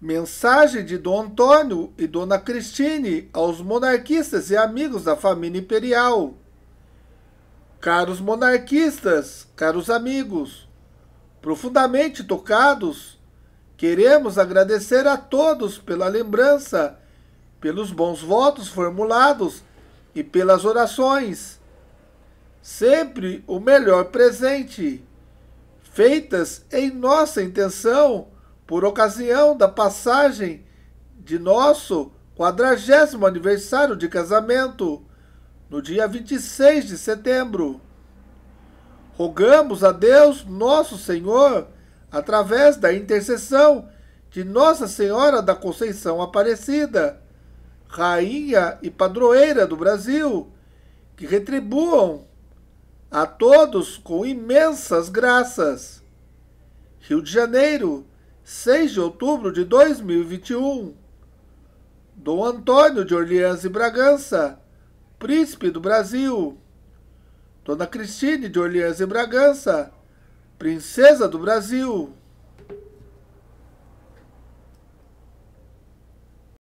Mensagem de Dom Antônio e Dona Cristine aos monarquistas e amigos da família imperial. Caros monarquistas, caros amigos, profundamente tocados, queremos agradecer a todos pela lembrança, pelos bons votos formulados e pelas orações. Sempre o melhor presente, feitas em nossa intenção por ocasião da passagem de nosso quadragésimo aniversário de casamento, no dia 26 de setembro. Rogamos a Deus, nosso Senhor, através da intercessão de Nossa Senhora da Conceição Aparecida, Rainha e Padroeira do Brasil, que retribuam a todos com imensas graças. Rio de Janeiro, 6 de outubro de 2021. Dom Antônio de Orleans e Bragança, Príncipe do Brasil. Dona Cristine de Orleans e Bragança, Princesa do Brasil.